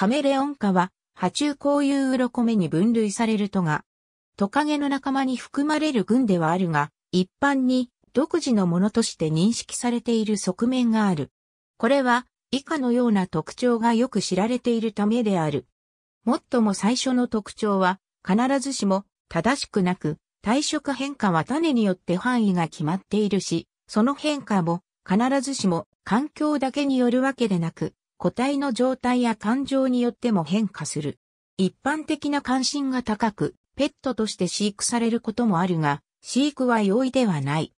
カメレオン科は、波中こういうコ目に分類されるとが、トカゲの仲間に含まれる群ではあるが、一般に独自のものとして認識されている側面がある。これは以下のような特徴がよく知られているためである。もっとも最初の特徴は必ずしも正しくなく、体色変化は種によって範囲が決まっているし、その変化も必ずしも環境だけによるわけでなく、個体の状態や感情によっても変化する。一般的な関心が高く、ペットとして飼育されることもあるが、飼育は容易ではない。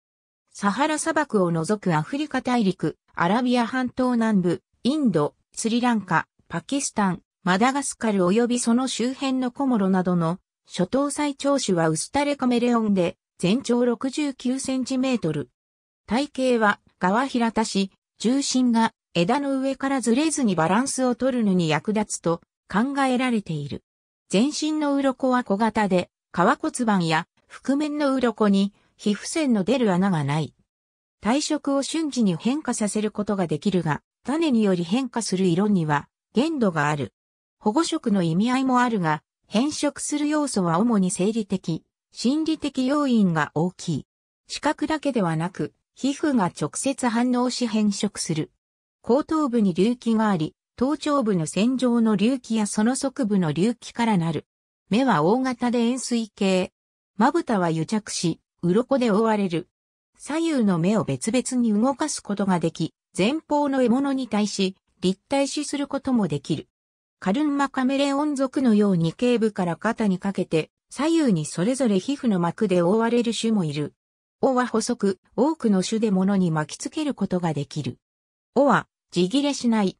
サハラ砂漠を除くアフリカ大陸、アラビア半島南部、インド、スリランカ、パキスタン、マダガスカル及びその周辺のコモロなどの初等最長種はウスタレカメレオンで全長69センチメートル。体型は側平たし、重心が枝の上からずれずにバランスを取るのに役立つと考えられている。全身の鱗は小型で、皮骨盤や覆面の鱗に皮膚線の出る穴がない。体色を瞬時に変化させることができるが、種により変化する色には限度がある。保護色の意味合いもあるが、変色する要素は主に生理的、心理的要因が大きい。視覚だけではなく、皮膚が直接反応し変色する。後頭部に隆起があり、頭頂部の線上の隆起やその側部の隆起からなる。目は大型で円錐形。まぶたは癒着し、鱗で覆われる。左右の目を別々に動かすことができ、前方の獲物に対し、立体視することもできる。カルンマカメレオン族のように頸部から肩にかけて、左右にそれぞれ皮膚の膜で覆われる種もいる。尾は細く、多くの種で物に巻きつけることができる。尾はじ切れしない。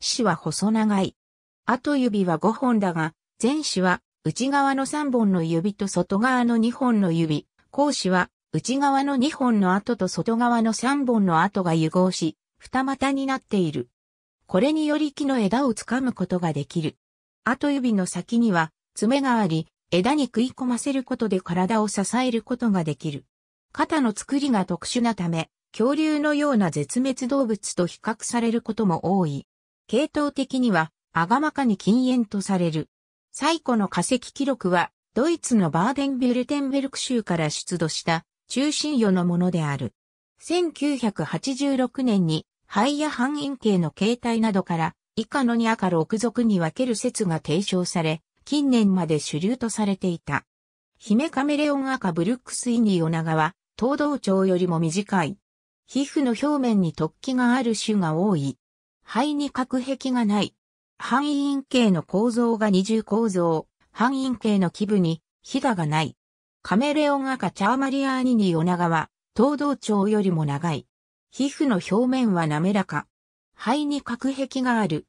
死は細長い。後指は5本だが、前肢は内側の3本の指と外側の2本の指、後肢は内側の2本の跡と外側の3本の跡が融合し、二股になっている。これにより木の枝をつかむことができる。後指の先には爪があり、枝に食い込ませることで体を支えることができる。肩の作りが特殊なため、恐竜のような絶滅動物と比較されることも多い。系統的には、あがまかに禁煙とされる。最古の化石記録は、ドイツのバーデンビュルテンベルク州から出土した中心魚のものである。1986年に肺や半円形の形態などから以下の2赤6属に分ける説が提唱され、近年まで主流とされていた。ヒメカメレオン赤ブルックスイニオナガは、東道町よりも短い。皮膚の表面に突起がある種が多い。肺に隔壁がない。囲陰形の構造が二重構造。囲陰形の基部にひだがない。カメレオン赤チャーマリアーニニオナガは、東道町よりも長い。皮膚の表面は滑らか。肺に隔壁がある。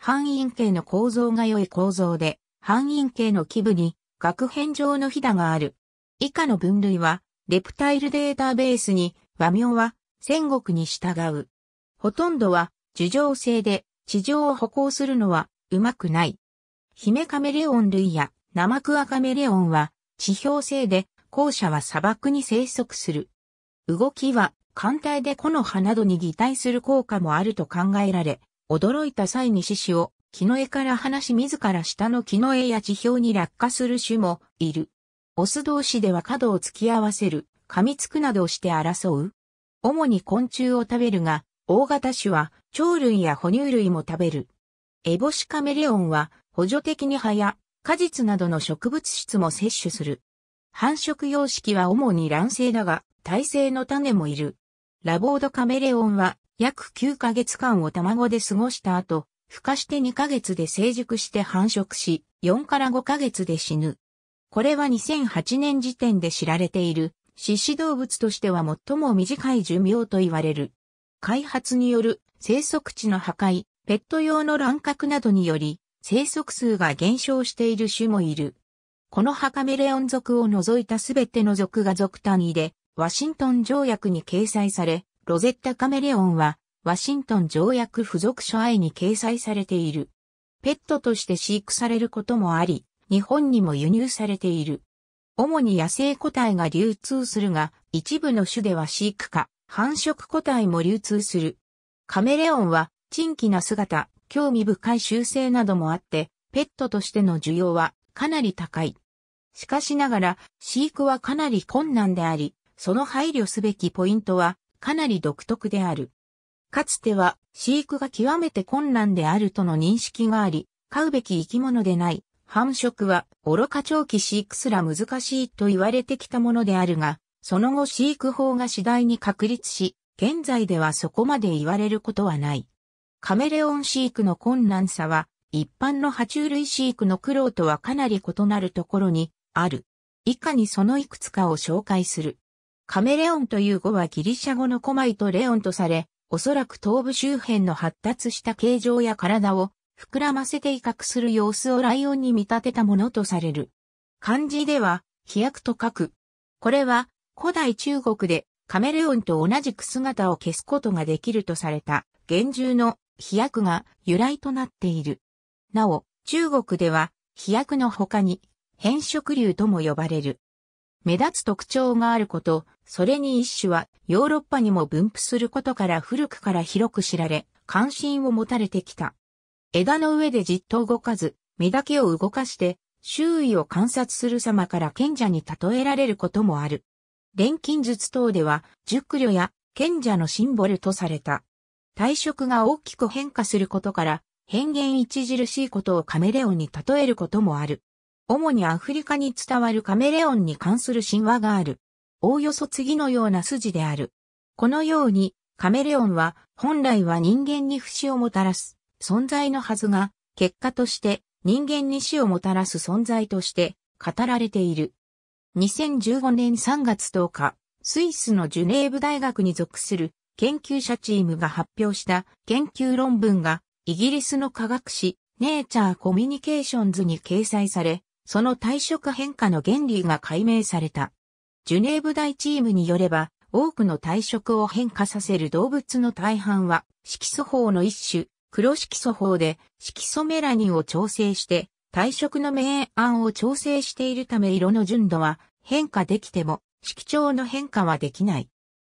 囲陰形の構造が良い構造で、半陰形の基部に、学片状のひだがある。以下の分類は、レプタイルデータベースに、和名は、戦国に従う。ほとんどは、樹上制で、地上を歩行するのは、うまくない。姫カメレオン類や、ナマクアカメレオンは、地表制で、後者は砂漠に生息する。動きは、艦隊で木の葉などに擬態する効果もあると考えられ、驚いた際に獅子を、木の絵から離し自ら下の木の絵や地表に落下する種もいる。オス同士では角を突き合わせる、噛みつくなどして争う、主に昆虫を食べるが、大型種は鳥類や哺乳類も食べる。エボシカメレオンは補助的に葉や果実などの植物質も摂取する。繁殖様式は主に卵性だが、耐性の種もいる。ラボードカメレオンは約9ヶ月間を卵で過ごした後、孵化して2ヶ月で成熟して繁殖し、4から5ヶ月で死ぬ。これは2008年時点で知られている獅子動物としては最も短い寿命と言われる。開発による生息地の破壊、ペット用の乱獲などにより、生息数が減少している種もいる。このハカメレオン族を除いたすべての族が族単位で、ワシントン条約に掲載され、ロゼッタカメレオンは、ワシントン条約付属書愛に掲載されている。ペットとして飼育されることもあり、日本にも輸入されている。主に野生個体が流通するが、一部の種では飼育か、繁殖個体も流通する。カメレオンは、珍奇な姿、興味深い習性などもあって、ペットとしての需要はかなり高い。しかしながら、飼育はかなり困難であり、その配慮すべきポイントはかなり独特である。かつては飼育が極めて困難であるとの認識があり、飼うべき生き物でない繁殖は愚か長期飼育すら難しいと言われてきたものであるが、その後飼育法が次第に確立し、現在ではそこまで言われることはない。カメレオン飼育の困難さは、一般の爬虫類飼育の苦労とはかなり異なるところにある。以下にそのいくつかを紹介する。カメレオンという語はギリシャ語のコマイとレオンとされ、おそらく頭部周辺の発達した形状や体を膨らませて威嚇する様子をライオンに見立てたものとされる。漢字では、飛躍と書く。これは、古代中国でカメレオンと同じく姿を消すことができるとされた、厳重の飛躍が由来となっている。なお、中国では、飛躍の他に、変色竜とも呼ばれる。目立つ特徴があること、それに一種はヨーロッパにも分布することから古くから広く知られ、関心を持たれてきた。枝の上でじっと動かず、身だけを動かして、周囲を観察する様から賢者に例えられることもある。錬金術等では、熟慮や賢者のシンボルとされた。体色が大きく変化することから、変幻著しいことをカメレオンに例えることもある。主にアフリカに伝わるカメレオンに関する神話がある。おおよそ次のような筋である。このように、カメレオンは本来は人間に不死をもたらす。存在のはずが、結果として人間に死をもたらす存在として語られている。2015年3月10日、スイスのジュネーブ大学に属する研究者チームが発表した研究論文がイギリスの科学誌ネイチャーコミュニケーションズに掲載され、その退職変化の原理が解明された。ジュネーブ大チームによれば、多くの退職を変化させる動物の大半は色素法の一種、黒色素法で色素メラニンを調整して体色の明暗を調整しているため色の純度は変化できても色調の変化はできない。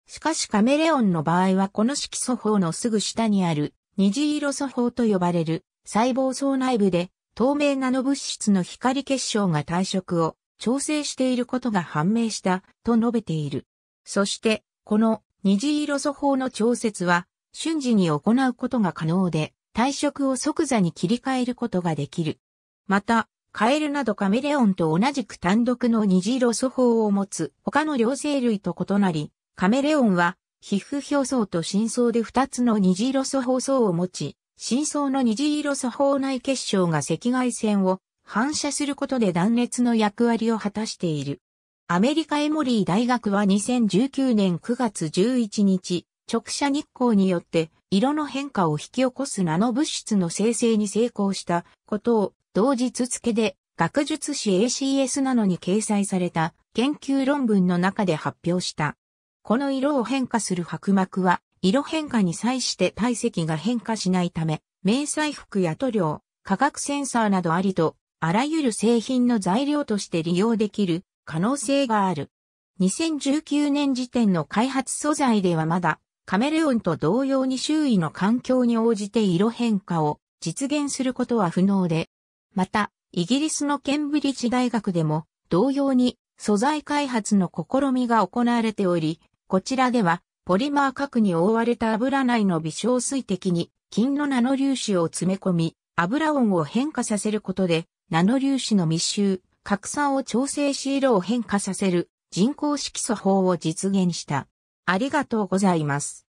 しかしカメレオンの場合はこの色素法のすぐ下にある虹色素法と呼ばれる細胞層内部で透明ナノ物質の光結晶が体色を調整していることが判明したと述べている。そしてこの虹色素法の調節は瞬時に行うことが可能で、体色を即座に切り替えることができる。また、カエルなどカメレオンと同じく単独の虹色素胞を持つ他の両生類と異なり、カメレオンは皮膚表層と深層で2つの虹色素胞層を持ち、深層の虹色素胞内結晶が赤外線を反射することで断裂の役割を果たしている。アメリカエモリー大学は2019年9月11日、直射日光によって色の変化を引き起こすナノ物質の生成に成功したことを同日付で学術誌 ACS なのに掲載された研究論文の中で発表した。この色を変化する白膜は色変化に際して体積が変化しないため、迷彩服や塗料、化学センサーなどありと、あらゆる製品の材料として利用できる可能性がある。2019年時点の開発素材ではまだカメレオンと同様に周囲の環境に応じて色変化を実現することは不能で、また、イギリスのケンブリッジ大学でも同様に素材開発の試みが行われており、こちらではポリマー核に覆われた油内の微小水滴に金のナノ粒子を詰め込み、油音を変化させることで、ナノ粒子の密集、拡散を調整し色を変化させる人工色素法を実現した。ありがとうございます。